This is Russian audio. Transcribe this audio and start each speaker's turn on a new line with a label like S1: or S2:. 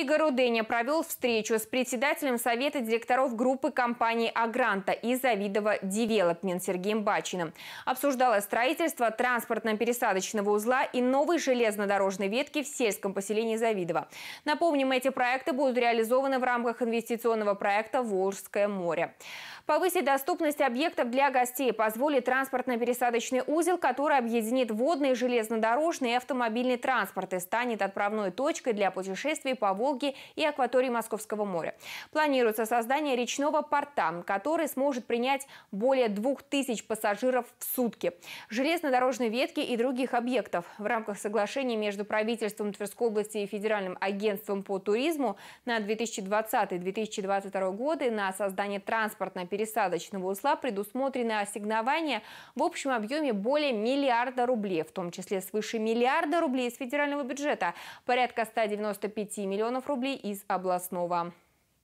S1: Игорь Руденя провел встречу с председателем Совета директоров группы компаний «Агранта» и «Завидова Девелопмент» Сергеем Бачиным. Обсуждалось строительство транспортно-пересадочного узла и новой железнодорожной ветки в сельском поселении Завидово. Напомним, эти проекты будут реализованы в рамках инвестиционного проекта «Волжское море». Повысить доступность объектов для гостей позволит транспортно-пересадочный узел, который объединит водный, железнодорожный и автомобильный транспорт и станет отправной точкой для путешествий по водному Волги и акватории Московского моря. Планируется создание речного порта, который сможет принять более 2000 пассажиров в сутки, железнодорожной ветки и других объектов. В рамках соглашения между правительством Тверской области и Федеральным агентством по туризму на 2020-2022 годы на создание транспортно-пересадочного узла предусмотрено ассигнование в общем объеме более миллиарда рублей, в том числе свыше миллиарда рублей из федерального бюджета, порядка 195 миллионов миллионов рублей из областного.